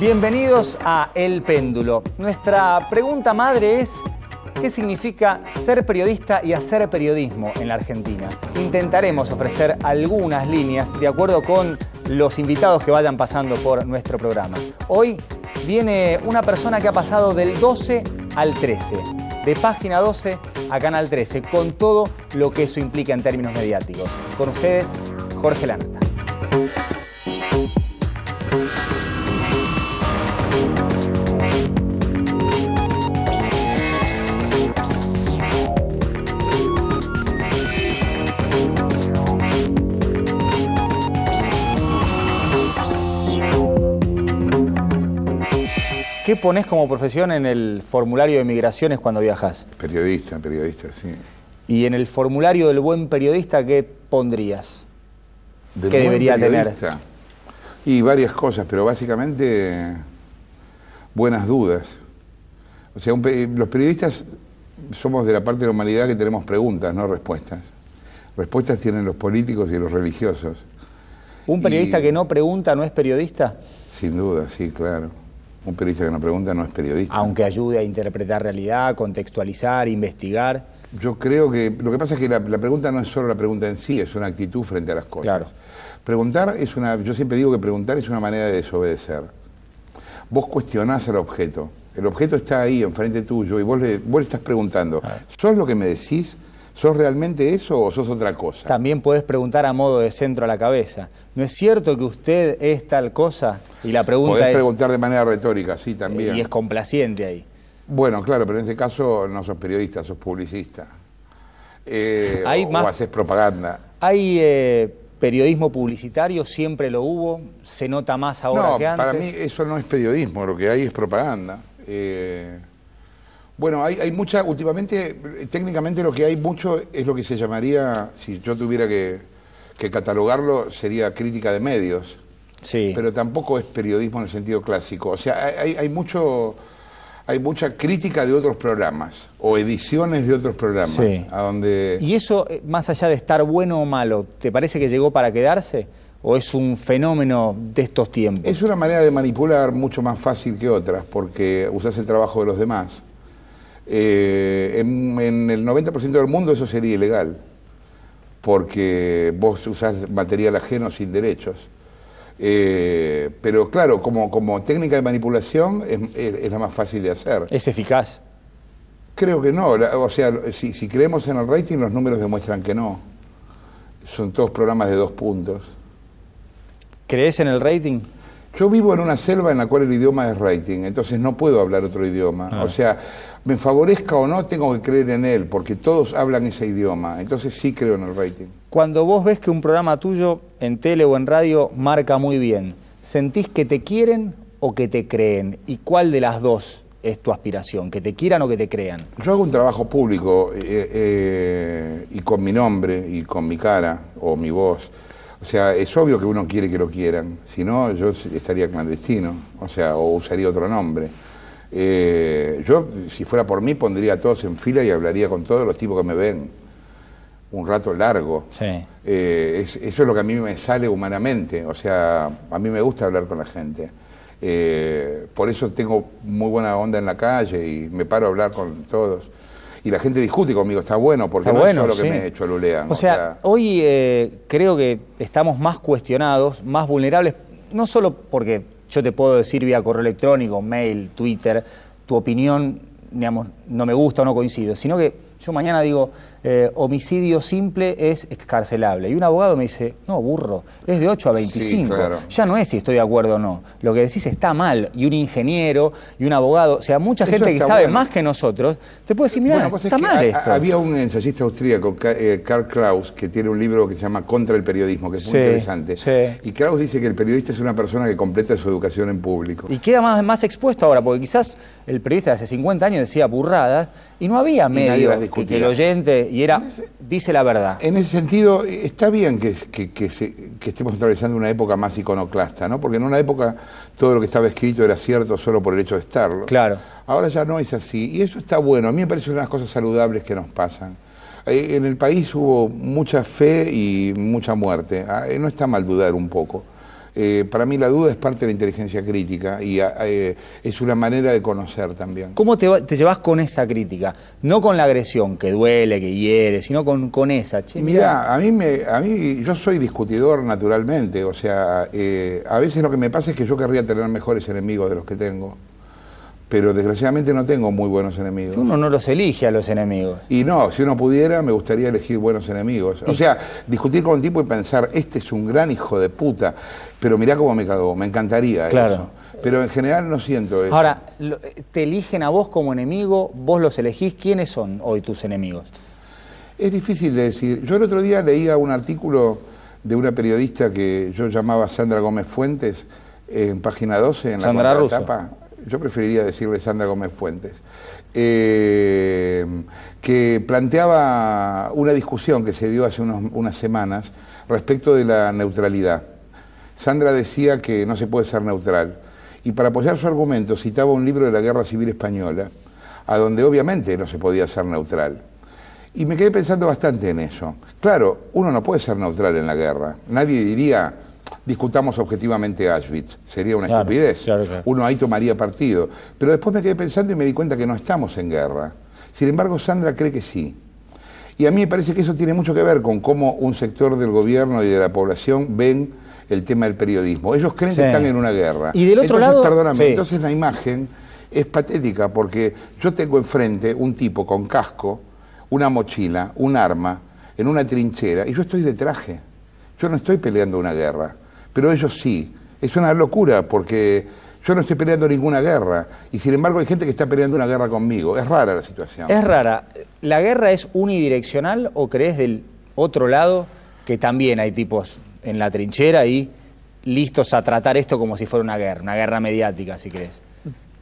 Bienvenidos a El Péndulo. Nuestra pregunta madre es, ¿qué significa ser periodista y hacer periodismo en la Argentina? Intentaremos ofrecer algunas líneas de acuerdo con los invitados que vayan pasando por nuestro programa. Hoy viene una persona que ha pasado del 12 al 13, de página 12 a canal 13, con todo lo que eso implica en términos mediáticos. Con ustedes, Jorge Lanta. ¿Qué pones como profesión en el formulario de migraciones cuando viajas? Periodista, periodista, sí. ¿Y en el formulario del buen periodista qué pondrías? que debería tener. Y varias cosas, pero básicamente buenas dudas. O sea, los periodistas somos de la parte de la humanidad que tenemos preguntas, no respuestas. Respuestas tienen los políticos y los religiosos. ¿Un periodista que no pregunta no es periodista? Sin duda, sí, claro. Un periodista que no pregunta no es periodista. Aunque ayude a interpretar realidad, contextualizar, investigar. Yo creo que lo que pasa es que la, pregunta no es solo la pregunta en sí, es una actitud frente a las cosas. Preguntar es una, yo siempre digo que preguntar es una manera de desobedecer. Vos cuestionás al objeto, el objeto está ahí enfrente tuyo y vos le, vos le estás preguntando, ah. ¿sos lo que me decís? ¿Sos realmente eso o sos otra cosa? También puedes preguntar a modo de centro a la cabeza. ¿No es cierto que usted es tal cosa? Y la pregunta podés es... preguntar de manera retórica, sí, también. Y es complaciente ahí. Bueno, claro, pero en ese caso no sos periodista, sos publicista. Eh, hay o, más, o haces propaganda. Hay eh, periodismo publicitario, siempre lo hubo, se nota más ahora que antes. Para mí eso no es periodismo, lo que hay es propaganda. Eh, bueno, hay, mucha, últimamente, técnicamente lo que hay mucho es lo que se llamaría, si yo tuviera que, catalogarlo, sería crítica de medios. Sí. Pero tampoco es periodismo en el sentido clásico. O sea, hay, hay mucho hay mucha crítica de otros programas o ediciones de otros programas. A donde... ¿Y eso, eh, más allá de estar bueno o malo, te parece que llegó para quedarse? ¿O es un fenómeno de estos tiempos? Es una manera de manipular mucho más fácil que otras, porque usas el trabajo de los demás. Eh, en, en, el 90% del mundo eso sería ilegal, porque vos usás material ajeno sin derechos. Eh, pero claro, como, como técnica de manipulación es, la más fácil de hacer. ¿Es eficaz? Creo que no. o sea, si, creemos en el rating, los números demuestran que no. Son todos programas de dos puntos. ¿Crees en el rating? Yo vivo en una selva en la cual el idioma es rating, entonces no puedo hablar otro idioma. Ah. O sea, me favorezca o no, tengo que creer en él, porque todos hablan ese idioma. Entonces sí creo en el rating. Cuando vos ves que un programa tuyo en tele o en radio marca muy bien, ¿sentís que te quieren o que te creen? ¿Y cuál de las dos es tu aspiración? ¿Que te quieran o que te crean? Yo hago un trabajo público eh, eh, y con mi nombre y con mi cara o mi voz. O sea, es obvio que uno quiere que lo quieran, si no yo estaría clandestino, o sea, o usaría otro nombre. Eh, yo, si fuera por mí, pondría a todos en fila y hablaría con todos los tipos que me ven un rato largo. Eh, eso es lo que a mí me sale humanamente, o sea, a mí me gusta hablar con la gente. Eh, por eso tengo muy buena onda en la calle y me paro a hablar con todos. Y la gente discute conmigo, está bueno, porque bueno, es lo que me he hecho Lulea. O, sea, hoy eh, creo que estamos más cuestionados, más vulnerables, no solo porque yo te puedo decir vía correo electrónico, mail, Twitter, tu opinión, digamos, no me gusta o no coincido, sino que yo mañana digo, eh, homicidio simple es excarcelable. Y un abogado me dice, no, burro, es de 8 a 25. Ya no es si estoy de acuerdo o no. Lo que decís está mal. Y un ingeniero y un abogado, o sea, mucha gente que sabe más que nosotros, te puede decir, mira, pues está mal esto. Había un ensayista austríaco, eh, Karl Kraus, que tiene un libro que se llama Contra el periodismo, que es muy interesante. Y Kraus dice que el periodista es una persona que completa su educación en público. Y queda más, más expuesto ahora, porque quizás el periodista de hace 50 años decía burradas y no había medios que, que el oyente y era, dice la verdad. En ese sentido, está bien que, se, estemos atravesando una época más iconoclasta, ¿no? Porque en una época todo lo que estaba escrito era cierto solo por el hecho de estarlo. Claro. Ahora ya no es así, y eso está bueno. A mí me parece unas cosas saludables que nos pasan. Eh, en el país hubo mucha fe y mucha muerte. ¿ah? Eh, no está mal dudar un poco. Eh, para mí la duda es parte de la inteligencia crítica y eh, es una manera de conocer también. ¿Cómo te, te, llevas con esa crítica? No con la agresión que duele, que hiere, sino con, esa. Mira, a mí, me, a mí yo soy discutidor naturalmente, o sea, eh, a veces lo que me pasa es que yo querría tener mejores enemigos de los que tengo pero desgraciadamente no tengo muy buenos enemigos. Uno no los elige a los enemigos. Y no, si uno pudiera, me gustaría elegir buenos enemigos. O sea, discutir con el tipo y pensar, este es un gran hijo de puta, pero mirá cómo me cagó, me encantaría claro. eso. Pero en general no siento eso. Ahora, ¿te eligen a vos como enemigo? ¿Vos los elegís? ¿Quiénes son hoy tus enemigos? Es difícil de decir. Yo el otro día leía un artículo de una periodista que yo llamaba Sandra Gómez Fuentes en página 12, en la Russo. Etapa yo preferiría decirle Sandra Gómez Fuentes, eh, que planteaba una discusión que se dio hace unas semanas respecto de la neutralidad. Sandra decía que no se puede ser neutral y para apoyar su argumento citaba un libro de la Guerra Civil Española, a donde obviamente no se podía ser neutral. Y me quedé pensando bastante en eso. Claro, uno no puede ser neutral en la guerra. Nadie diría, discutamos objetivamente Auschwitz. Sería una estupidez. Uno ahí tomaría partido. Pero después me quedé pensando y me di cuenta que no estamos en guerra. Sin embargo, Sandra cree que sí. Y a mí me parece que eso tiene mucho que ver con cómo un sector del gobierno y de la población ven el tema del periodismo. Ellos creen que están en una guerra. Y del otro lado... Perdóname, entonces la imagen es patética porque yo tengo enfrente un tipo con casco, una mochila, un arma, en una trinchera y yo estoy de traje. Yo no estoy peleando una guerra pero ellos sí. Es una locura porque yo no estoy peleando ninguna guerra y sin embargo hay gente que está peleando una guerra conmigo. Es rara la situación. Es rara. ¿La guerra es unidireccional o crees del otro lado que también hay tipos en la trinchera y listos a tratar esto como si fuera una guerra, una guerra mediática, si crees?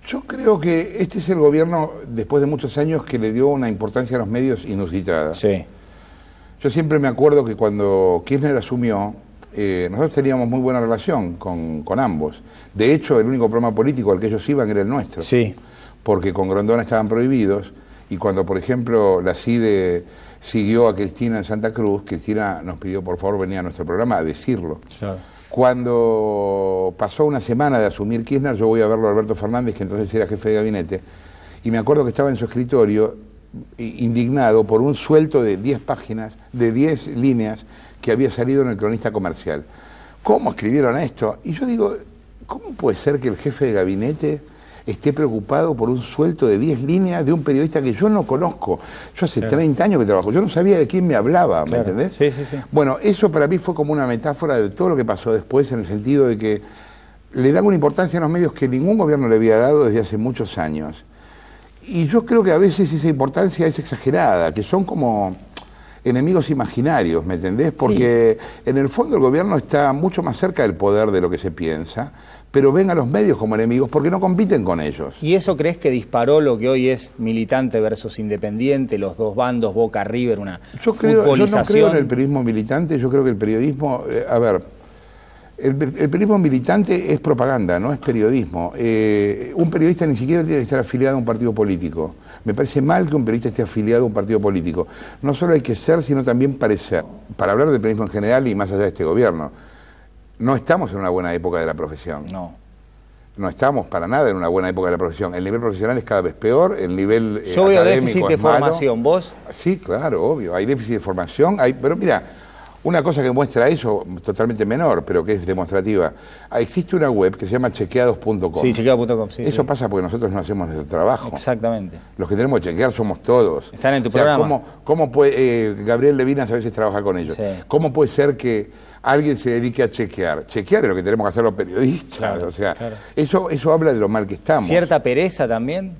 Yo creo que este es el gobierno, después de muchos años, que le dio una importancia a los medios inusitada. Sí. Yo siempre me acuerdo que cuando Kirchner asumió, eh, nosotros teníamos muy buena relación con, ambos. De hecho, el único problema político al que ellos iban era el nuestro. Sí. Porque con Grondona estaban prohibidos y cuando, por ejemplo, la CIDE siguió a Cristina en Santa Cruz, Cristina nos pidió por favor venía a nuestro programa a decirlo. Cuando pasó una semana de asumir Kirchner, yo voy a verlo a Alberto Fernández, que entonces era jefe de gabinete, y me acuerdo que estaba en su escritorio indignado por un suelto de 10 páginas, de 10 líneas, que había salido en el cronista comercial. ¿Cómo escribieron esto? Y yo digo, ¿cómo puede ser que el jefe de gabinete esté preocupado por un suelto de 10 líneas de un periodista que yo no conozco. Yo hace 30 años que trabajo, yo no sabía de quién me hablaba, ¿me entendés? Bueno, eso para mí fue como una metáfora de todo lo que pasó después, en el sentido de que le dan una importancia a los medios que ningún gobierno le había dado desde hace muchos años. Y yo creo que a veces esa importancia es exagerada, que son como enemigos imaginarios, ¿me entendés? Porque en el fondo el gobierno está mucho más cerca del poder de lo que se piensa, pero ven a los medios como enemigos porque no compiten con ellos. ¿Y eso crees que disparó lo que hoy es militante versus independiente, los dos bandos, Boca River, una yo creo, no creo en el periodismo militante, yo creo que el periodismo, eh, a ver, el, periodismo militante es propaganda, no es periodismo. Eh, un periodista ni siquiera tiene que estar afiliado a un partido político. Me parece mal que un periodista esté afiliado a un partido político. No solo hay que ser, sino también parecer. Para hablar del periodismo en general y más allá de este gobierno, no estamos en una buena época de la profesión. No. No estamos para nada en una buena época de la profesión. El nivel profesional es cada vez peor, el nivel eh, Yo veo déficit de formación, ¿vos? Sí, claro, obvio. Hay déficit de formación, hay, pero mira una cosa que muestra eso, totalmente menor, pero que es demostrativa. Ah, existe una web que se llama chequeados.com. Sí, chequeados.com, Eso pasa porque nosotros no hacemos nuestro trabajo. Exactamente. Los que tenemos que chequear somos todos. Están en tu programa. ¿Cómo, puede, eh, Gabriel Levinas a veces trabaja con ellos. ¿Cómo puede ser que alguien se dedique a chequear? Chequear es lo que tenemos que hacer los periodistas. o sea, eso, eso habla de lo mal que estamos. ¿Cierta pereza también?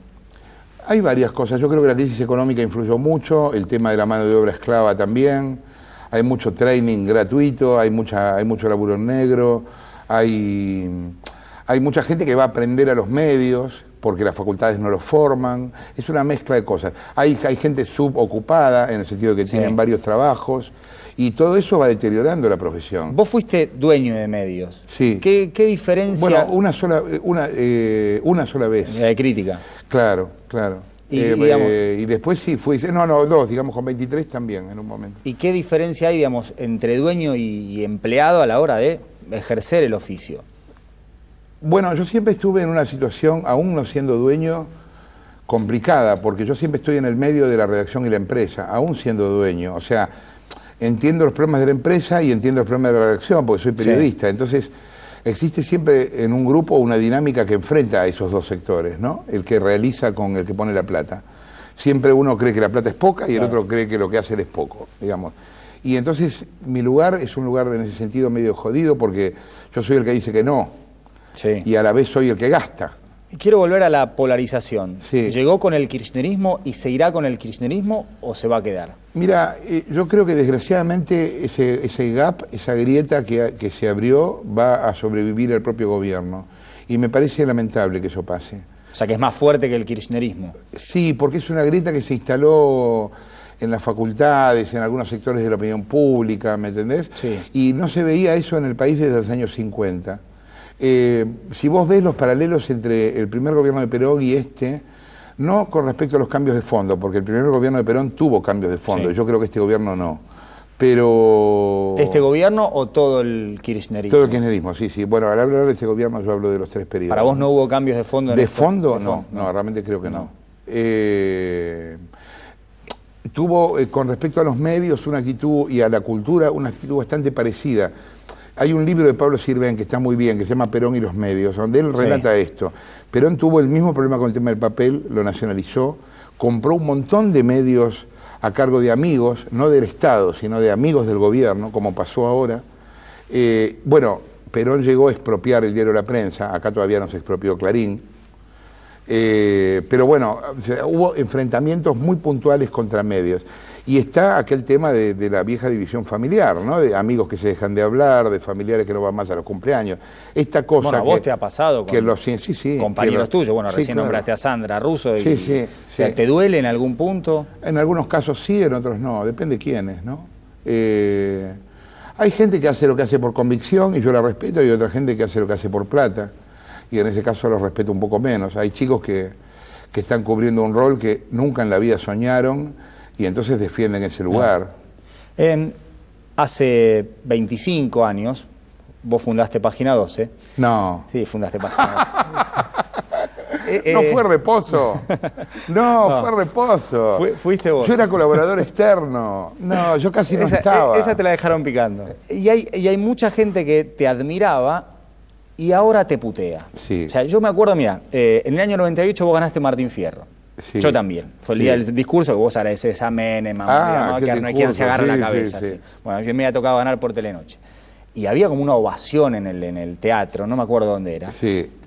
Hay varias cosas. Yo creo que la crisis económica influyó mucho, el tema de la mano de obra esclava también hay mucho training gratuito, hay, mucha, hay mucho laburo negro, hay, hay mucha gente que va a aprender a los medios porque las facultades no los forman, es una mezcla de cosas. Hay, hay gente subocupada en el sentido de que tienen varios trabajos y todo eso va deteriorando la profesión. Vos fuiste dueño de medios. Sí. ¿Qué, diferencia? Bueno, una sola, una, eh, una sola vez. Hay de crítica. Claro, claro. Eh, eh, y, después sí, fue, no, no, dos, digamos con 23 también en un momento. ¿Y qué diferencia hay, digamos, entre dueño y, empleado a la hora de ejercer el oficio? Bueno, yo siempre estuve en una situación, aún no siendo dueño, complicada, porque yo siempre estoy en el medio de la redacción y la empresa, aún siendo dueño. O sea, entiendo los problemas de la empresa y entiendo los problemas de la redacción, porque soy periodista. Entonces, existe siempre en un grupo una dinámica que enfrenta a esos dos sectores, ¿no? El que realiza con el que pone la plata. Siempre uno cree que la plata es poca y el otro cree que lo que hace es poco, digamos. Y entonces mi lugar es un lugar en ese sentido medio jodido porque yo soy el que dice que no. Y a la vez soy el que gasta. Quiero volver a la polarización. ¿Llegó con el kirchnerismo y se irá con el kirchnerismo o se va a quedar? Mira, eh, yo creo que desgraciadamente ese, ese gap, esa grieta que, se abrió va a sobrevivir al propio gobierno. Y me parece lamentable que eso pase. O sea, que es más fuerte que el kirchnerismo. Sí, porque es una grieta que se instaló en las facultades, en algunos sectores de la opinión pública, ¿me entendés? Y no se veía eso en el país desde los años 50. Eh, si vos ves los paralelos entre el primer gobierno de Perón y este, no con respecto a los cambios de fondo, porque el primer gobierno de Perón tuvo cambios de fondo, yo creo que este gobierno no. Pero... ¿Este gobierno o todo el kirchnerismo? Todo el kirchnerismo, sí, sí. Bueno, al hablar de este gobierno yo hablo de los tres periodos. ¿Para vos no hubo cambios de fondo? En ¿De, este fondo? ¿De, fondo? No, no, realmente creo que no. Eh, tuvo, eh, con respecto a los medios, una actitud y a la cultura, una actitud bastante parecida hay un libro de Pablo Sirven que está muy bien, que se llama Perón y los medios, donde él relata esto. Perón tuvo el mismo problema con el tema del papel, lo nacionalizó, compró un montón de medios a cargo de amigos, no del Estado, sino de amigos del gobierno, como pasó ahora. Eh, bueno, Perón llegó a expropiar el diario La Prensa, acá todavía no se expropió Clarín. Eh, pero bueno, hubo enfrentamientos muy puntuales contra medios. Y está aquel tema de, la vieja división familiar, ¿no? De amigos que se dejan de hablar, de familiares que no van más a los cumpleaños. Esta cosa. a vos te ha pasado los, sí, sí, compañeros tuyos. Bueno, recién nombraste a Sandra Russo. sí, sí, ¿Te duele en algún punto? En algunos casos sí, en otros no. Depende de quiénes, ¿no? Eh, hay gente que hace lo que hace por convicción y yo la respeto, y otra gente que hace lo que hace por plata. Y en ese caso los respeto un poco menos. Hay chicos que, que están cubriendo un rol que nunca en la vida soñaron y entonces defienden ese lugar. hace 25 años, vos fundaste Página 12. No. Sí, fundaste Página 12. Eh, eh, no fue reposo. No, fue reposo. fuiste vos. Yo era colaborador externo. No, yo casi no e, estaba. Esa te la dejaron picando. Y hay, y hay mucha gente que te admiraba y ahora te putea. Sí. O sea, yo me acuerdo, mira, eh, en el año 98 vos ganaste Martín Fierro. Yo también. Fue el día del discurso que vos agradeces a Menem, ah, que no hay quien se agarra la cabeza. Bueno, yo me había tocado ganar por Telenoche. Y había como una ovación en el, en el teatro, no me acuerdo dónde era.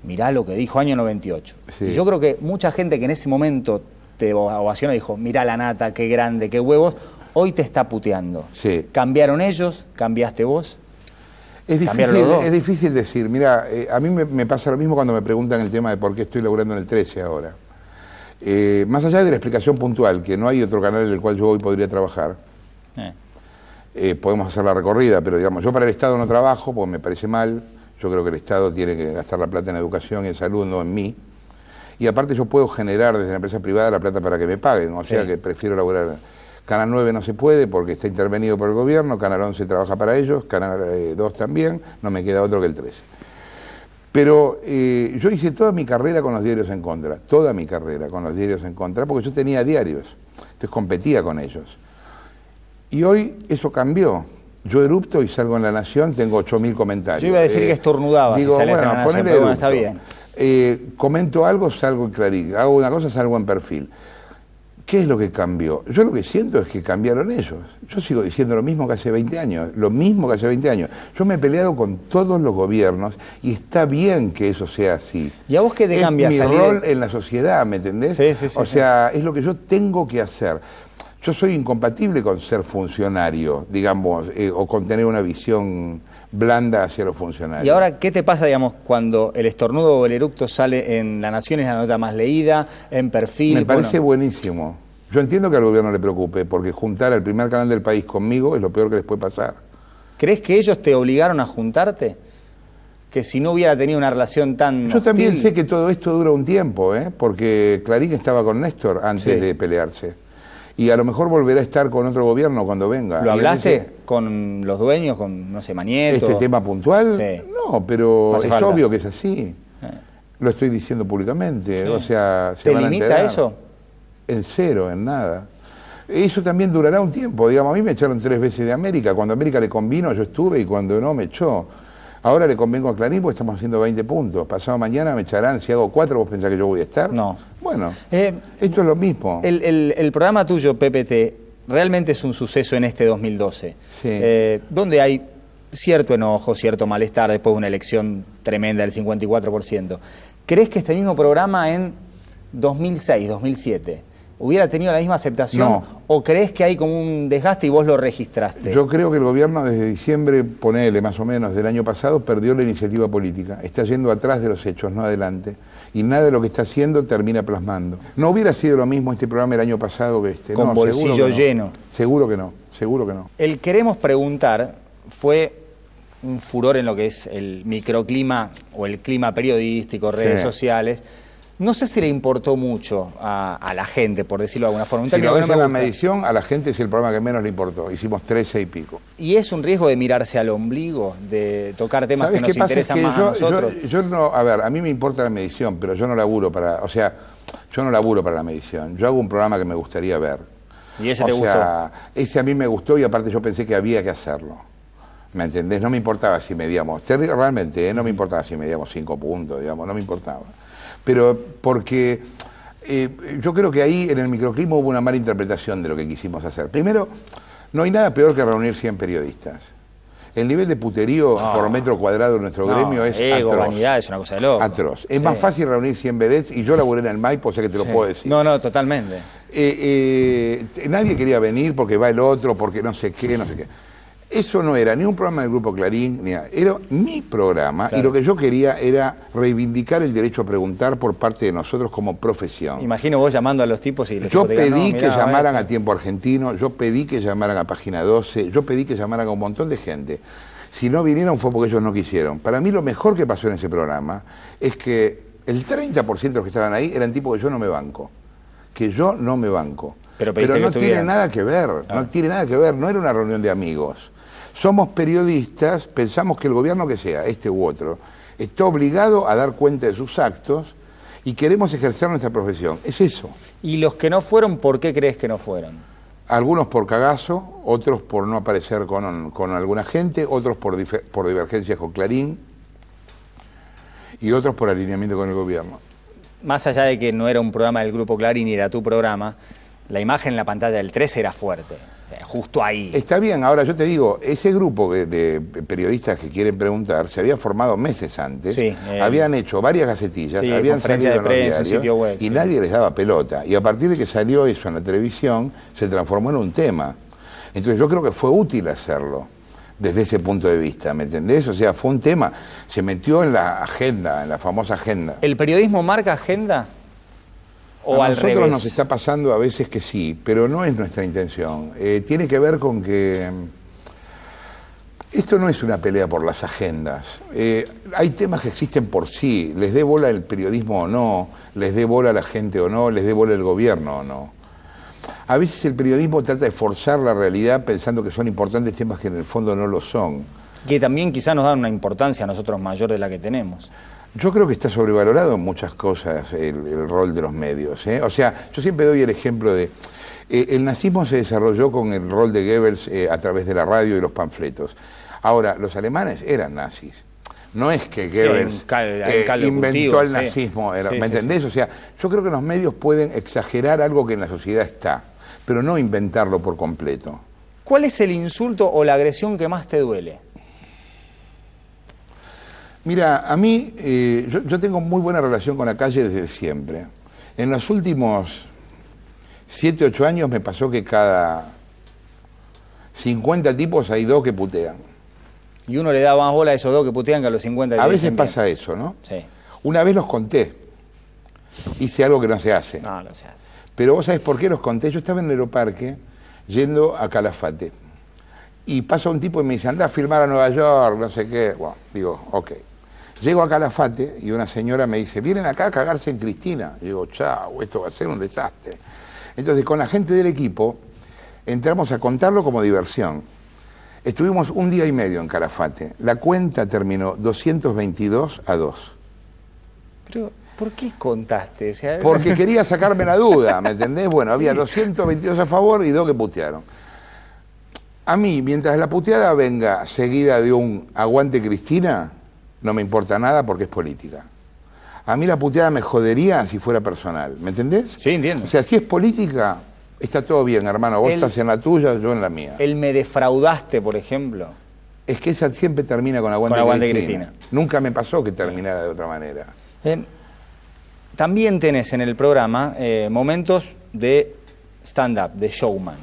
Mirá lo que dijo, año 98. Y yo creo que mucha gente que en ese momento te y dijo, mirá la nata, qué grande, qué huevos, hoy te está puteando. ¿Cambiaron ellos? ¿Cambiaste vos? Es difícil, es difícil decir, mira, eh, a mí me, pasa lo mismo cuando me preguntan el tema de por qué estoy logrando en el 13 ahora. Eh, más allá de la explicación puntual, que no hay otro canal en el cual yo hoy podría trabajar, eh. Eh, podemos hacer la recorrida, pero digamos, yo para el Estado no trabajo, porque me parece mal, yo creo que el Estado tiene que gastar la plata en educación y en salud, no en mí. Y aparte yo puedo generar desde la empresa privada la plata para que me paguen, o sea que prefiero laburar. Canal 9 no se puede porque está intervenido por el gobierno, Canal 11 trabaja para ellos, Canal 2 también, no me queda otro que el 13. Pero eh, yo hice toda mi carrera con los diarios en contra, toda mi carrera con los diarios en contra, porque yo tenía diarios, entonces competía con ellos. Y hoy eso cambió. Yo erupto y salgo en La Nación, tengo 8.000 comentarios. Yo iba a decir que eh, estornudaba. Digo, bueno, en la está bien. Eh, comento algo, salgo en Clarín. Hago una cosa, salgo en perfil. ¿Qué es lo que cambió? Yo lo que siento es que cambiaron ellos. Yo sigo diciendo lo mismo que hace 20 años, lo mismo que hace 20 años. Yo me he peleado con todos los gobiernos y está bien que eso sea así. ¿Y a vos qué te es Mi rol en la sociedad, ¿me entendés? Sí, sí, sí. O sea, es lo que yo tengo que hacer. Yo soy incompatible con ser funcionario, digamos, eh, o con tener una visión blanda hacia los funcionarios. ¿Y ahora qué te pasa, digamos, cuando el estornudo o el eructo sale en La Nación, es la nota más leída, en perfil? Me parece buenísimo. Yo entiendo que al gobierno le preocupe, porque juntar al primer canal del país conmigo es lo peor que les puede pasar. ¿Crees que ellos te obligaron a juntarte? que si no hubiera tenido una relación tan. Yo también sé que todo esto dura un tiempo, ¿eh? porque Clarín estaba con Néstor antes de pelearse y a lo mejor volverá a estar con otro gobierno cuando venga. ¿Lo hablaste con los dueños, con, no sé, Manieto? ¿Este tema puntual? No, pero es obvio que es así. Eh. Lo estoy diciendo públicamente, o sea, se ¿Te van a enterar. eso? En cero, en nada. Eso también durará un tiempo, digamos, a mí me echaron tres veces de América, cuando América le convino yo estuve y cuando no me echó. Ahora le convengo a Clarín porque estamos haciendo 20 puntos. Pasado mañana me echarán, si hago cuatro, ¿vos pensás que yo voy a estar? No. Bueno, eh, esto es lo mismo. El, programa tuyo, PPT, realmente es un suceso en este 2012, eh, donde hay cierto enojo, cierto malestar después de una elección tremenda del 54%. ¿Crees que este mismo programa en 2006, 2007 hubiera tenido la misma aceptación? ¿O crees que hay como un desgaste y vos lo registraste? Yo creo que el gobierno desde diciembre, ponele más o menos, del año pasado, perdió la iniciativa política. Está yendo atrás de los hechos, no adelante. Y nada de lo que está haciendo termina plasmando. No hubiera sido lo mismo este programa el año pasado que este. Con no, bolsillo lleno. Seguro que no, seguro que no. El queremos preguntar fue un furor en lo que es el microclima o el clima periodístico, redes sociales no sé si le importó mucho a, la gente, por decirlo de alguna forma. si lo en la medición, a la gente es el programa que menos le importó. Hicimos 13 y pico. ¿Y es un riesgo de mirarse al ombligo, de tocar temas que nos interesan más a no, a ver, a mí me importa la medición, pero yo no laburo para, o sea, yo no laburo para la medición. Yo hago un programa que me gustaría ver. ¿Y ese o sea, ese a mí me gustó y aparte yo pensé que había que hacerlo. ¿Me entendés? No me importaba si medíamos, realmente, ¿eh? no me importaba si medíamos 5 puntos, digamos, no me importaba pero porque eh, yo creo que ahí en el microclima hubo una mala interpretación de lo que quisimos hacer. Primero, no hay nada peor que reunir 100 periodistas. El nivel de puterío por metro cuadrado en nuestro gremio es ego, atroz. es una cosa de loco. Atroz. Es más fácil reunir 100 vedettes y yo laburé en el Maipo, o sea que te lo puedo decir. No, no, totalmente. Eh, eh, nadie quería venir porque va el otro, porque no sé qué, no sé qué eso no era ni un programa del Grupo Clarín, era mi programa y lo que yo quería era reivindicar el derecho a preguntar por parte de nosotros como profesión. Imagino vos llamando a los tipos y Yo pedí que llamaran a, Tiempo Argentino, yo pedí que llamaran a Página 12, yo pedí que llamaran a un montón de gente. Si no vinieron fue porque ellos no quisieron. Para mí lo mejor que pasó en ese programa es que el 30% de los que estaban ahí eran tipos que yo no me banco, que yo no me banco. Pero, no tiene nada que ver, no ah. tiene nada que ver, no era una reunión de amigos. Somos periodistas, pensamos que el gobierno que sea, este u otro, está obligado a dar cuenta de sus actos y queremos ejercer nuestra profesión. Es eso. ¿Y los que no fueron, por qué crees que no fueron? Algunos por cagazo, otros por no aparecer con, alguna gente, otros por, por divergencias con Clarín y otros por alineamiento con el gobierno. Más allá de que no era un programa del Grupo Clarín, era tu programa, la imagen en la pantalla del 3 era fuerte. Justo ahí. Está bien, ahora yo te digo, ese grupo de periodistas que quieren preguntar se había formado meses antes, eh, habían hecho varias gacetillas, habían salido en los web, y nadie les daba pelota. Y a partir de que salió eso en la televisión, se transformó en un tema. Entonces yo creo que fue útil hacerlo desde ese punto de vista, ¿me entendés? O sea, fue un tema, se metió en la agenda, en la famosa agenda. ¿El periodismo marca agenda? a nosotros nos está pasando a veces que sí, pero no es nuestra intención. Eh, tiene que ver con que mm, esto no es una pelea por las agendas. Eh, hay temas que existen por sí, les dé bola el periodismo o no, les dé bola la gente o no, les dé bola el gobierno o no. A veces el periodismo trata de forzar la realidad pensando que son importantes temas que en el fondo no lo son. Que también quizá nos dan una importancia a nosotros mayor de la que tenemos. Yo creo que está sobrevalorado en muchas cosas el, rol de los medios. ¿eh? O sea, yo siempre doy el ejemplo de... Eh, el nazismo se desarrolló con el rol de Goebbels eh, a través de la radio y los panfletos. Ahora, los alemanes eran nazis. No es que Goebbels inventó el nazismo, ¿me entendés? O sea, yo creo que los medios pueden exagerar algo que en la sociedad está, pero no inventarlo por completo. ¿Cuál es el insulto o la agresión que más te duele? Mira, a mí, eh, yo, tengo muy buena relación con la calle desde siempre. En los últimos 7, 8 años me pasó que cada 50 tipos hay dos que putean. Y uno le da más bola a esos dos que putean que a los 50 A veces pasa eso, ¿no? Sí. Una vez los conté. Hice algo que no se hace. No, no se hace. Pero vos sabés por qué los conté. Yo estaba en el aeroparque yendo a Calafate. Y pasa un tipo y me dice, anda a filmar a Nueva York, no sé qué. Bueno, digo, ok. Llego a Calafate y una señora me dice, vienen acá a cagarse en Cristina. Y digo, chao, esto va a ser un desastre. Entonces, con la gente del equipo, entramos a contarlo como diversión. Estuvimos un día y medio en Calafate. La cuenta terminó 222 a 2. Pero, ¿por qué contaste? Porque quería sacarme la duda, ¿me entendés? Bueno, había 222 a favor y dos que putearon. A mí, mientras la puteada venga seguida de un aguante Cristina, no me importa nada porque es política. A mí la puteada me jodería si fuera personal, ¿me entendés? Sí, entiendo. O sea, si es política, está todo bien, hermano. Vos estás en la tuya, yo en la mía. Él me defraudaste, por ejemplo. Es que esa siempre termina con la con Cristina. Nunca me pasó que terminara de otra manera. Em, también tenés en el programa eh, momentos de stand-up, de showman.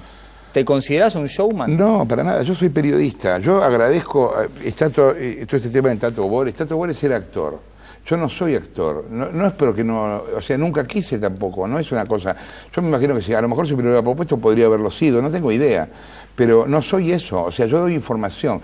¿Te consideras un showman? No, para nada. Yo soy periodista. Yo agradezco eh, eh, todo, este tema de Tato Bores. Tato es el actor. Yo no soy actor. No, no es que no. O sea, nunca quise tampoco. No es una cosa. Yo me imagino que si a lo mejor si me lo hubiera propuesto podría haberlo sido. No tengo idea. Pero no soy eso. O sea, yo doy información.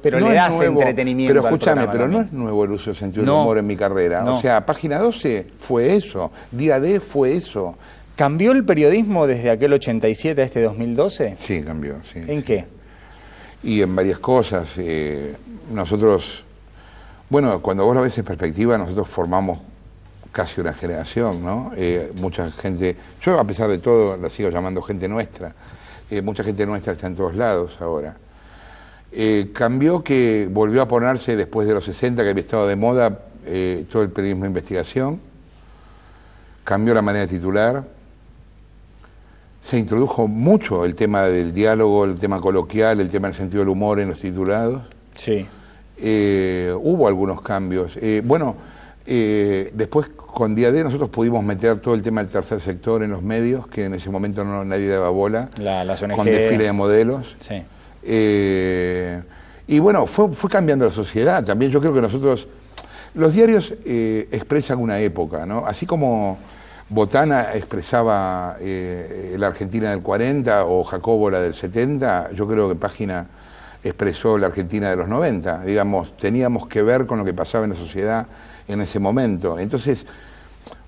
pero le das entretenimiento. Pero escúchame, pero no es nuevo el uso de sentido de humor en mi carrera. O sea, página 12 fue eso. Día D fue eso. ¿Cambió el periodismo desde aquel 87 a este 2012? Sí, cambió. Sí, ¿En qué? Y en varias cosas. Eh, nosotros, bueno, cuando vos lo ves en perspectiva, nosotros formamos casi una generación, ¿no? Eh, mucha gente, yo a pesar de todo la sigo llamando gente nuestra, eh, mucha gente nuestra está en todos lados ahora. cambió que volvió a ponerse después de los 60 que había estado de moda todo el periodismo de investigación, cambió la manera de titular, se introdujo mucho el tema del diálogo, el tema coloquial, el tema del sentido del humor en los titulados. Sí. Eh, hubo algunos cambios. Eh, bueno, eh, después con Día D nosotros pudimos meter todo el tema del tercer sector en los medios, que en ese momento no, nadie daba bola. La, Con desfile de modelos. Sí. y bueno, fue, fue cambiando la sociedad también. Yo creo que nosotros. Los diarios expresan una época, ¿no? Así como Botana expresaba eh, la Argentina del 40 o Jacobo la del 70, yo creo que Página expresó la Argentina de los 90. Digamos, teníamos que ver con lo que pasaba en la sociedad en ese momento. Entonces,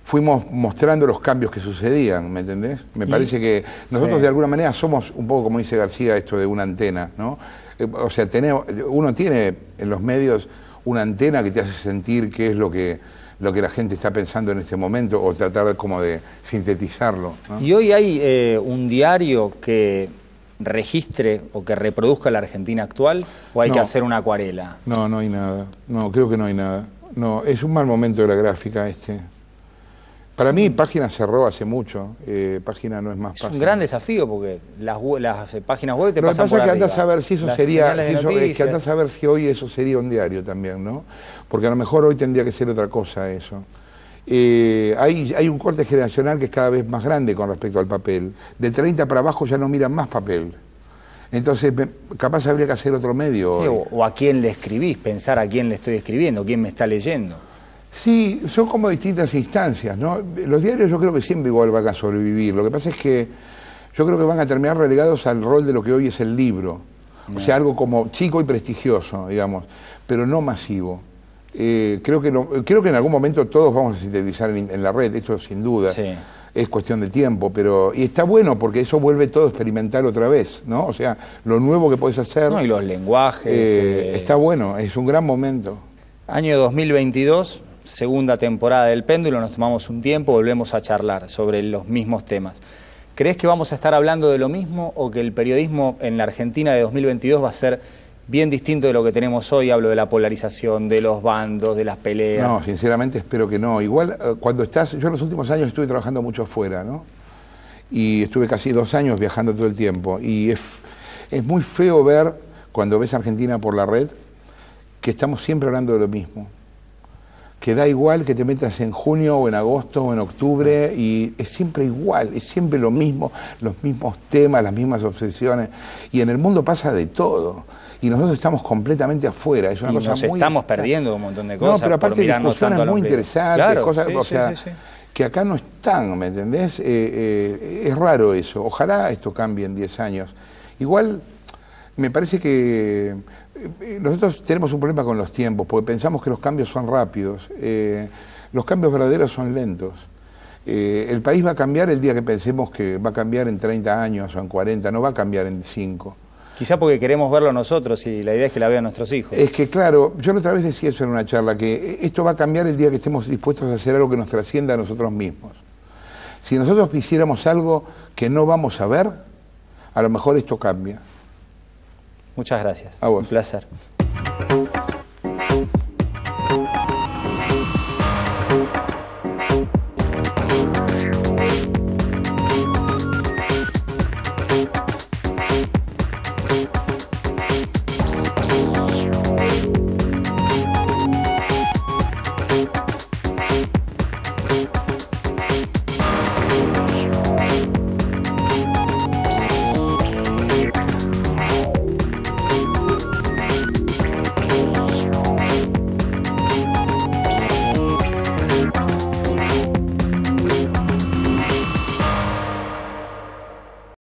fuimos mostrando los cambios que sucedían, ¿me entendés? Me parece que nosotros de alguna manera somos un poco, como dice García, esto de una antena, ¿no? Eh, o sea, tenemos, uno tiene en los medios una antena que te hace sentir qué es lo que lo que la gente está pensando en este momento o tratar como de sintetizarlo. Y hoy hay eh, un diario que registre o que reproduzca la Argentina actual o hay que hacer una acuarela? No, no hay nada. No, creo que no hay nada. No, es un mal momento de la gráfica este. Para mí, Página cerró hace mucho. Eh, página no es más. Es un gran desafío porque las, eh, páginas web te Lo que pasa es que andás a ver si eso sería. Si es que andás a ver si hoy eso sería un diario también, ¿no? Porque a lo mejor hoy tendría que ser otra cosa eso. Eh, hay, un corte generacional que es cada vez más grande con respecto al papel. De 30 para abajo ya no miran más papel. Entonces, capaz habría que hacer otro medio. o, o a quién le escribís, pensar a quién le estoy escribiendo, quién me está leyendo. Sí, son como distintas instancias, ¿no? Los diarios yo creo que siempre igual van a sobrevivir. Lo que pasa es que yo creo que van a terminar relegados al rol de lo que hoy es el libro. O sea, algo como chico y prestigioso, digamos, pero no masivo. Eh, creo, que creo que en algún momento todos vamos a sintetizar en, la red, eso sin duda. Es cuestión de tiempo, pero. Y está bueno porque eso vuelve todo a experimentar otra vez, ¿no? O sea, lo nuevo que puedes hacer. No, y los lenguajes. Eh, eh, está bueno, es un gran momento. Año 2022, segunda temporada del péndulo, nos tomamos un tiempo, volvemos a charlar sobre los mismos temas. ¿Crees que vamos a estar hablando de lo mismo o que el periodismo en la Argentina de 2022 va a ser bien distinto de lo que tenemos hoy? Hablo de la polarización, de los bandos, de las peleas. No, sinceramente espero que no. Igual eh, cuando estás, yo en los últimos años estuve trabajando mucho afuera, ¿no? Y estuve casi dos años viajando todo el tiempo. Y es, es muy feo ver, cuando ves Argentina por la red, que estamos siempre hablando de lo mismo que da igual que te metas en junio o en agosto o en octubre y es siempre igual, es siempre lo mismo, los mismos temas, las mismas obsesiones. Y en el mundo pasa de todo. Y nosotros estamos completamente afuera. Es una estamos perdiendo un montón de cosas. No, pero aparte por discusiones muy interesantes, cosas, o sea, que acá no están, ¿me entendés? Eh, eh, es raro eso. Ojalá esto cambie en 10 años. Igual me parece que eh, eh, nosotros tenemos un problema con los tiempos, porque pensamos que los cambios son rápidos. Eh, los cambios verdaderos son lentos. el país va a cambiar el día que pensemos que va a cambiar en 30 años o en 40, no va a cambiar en 5. Quizá porque queremos verlo nosotros y la idea es que la vean nuestros hijos. Es que claro, yo la otra vez decía eso en una charla, que esto va a cambiar el día que estemos dispuestos a hacer algo que nos trascienda a nosotros mismos. Si nosotros hiciéramos algo que no vamos a ver, a lo mejor esto cambia. Muchas gracias. Un placer.